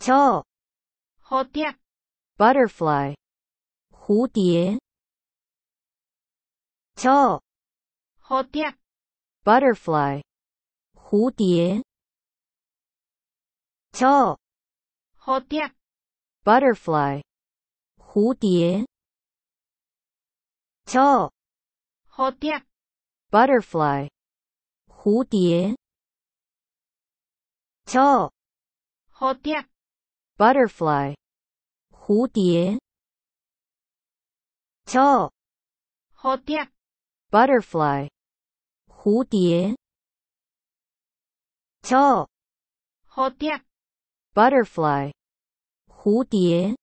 巧，好点。Butterfly，蝴蝶。巧，好点。Butterfly，蝴蝶。巧，好点。Butterfly，蝴蝶。巧，好点。Butterfly，蝴蝶。巧，好点。butterfly 蝴蝶蝶蝴蝶 butterfly 蝴蝶蝶蝴蝶 butterfly 蝴蝶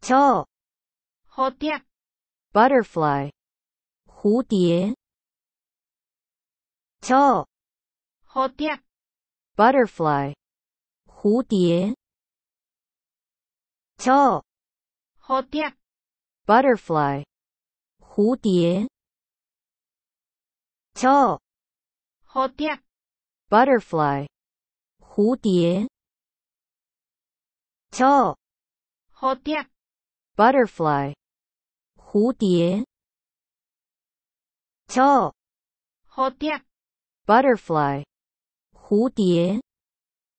蝶蝴蝶 butterfly 蝴蝶蝶蝴蝶 butterfly 蝴蝶，蝶，蝴蝶，butterfly，蝴蝶，蝶，蝴蝶，butterfly，蝴蝶，蝶，蝴蝶，butterfly，蝴蝶，蝶，蝴蝶，butterfly，蝴蝶。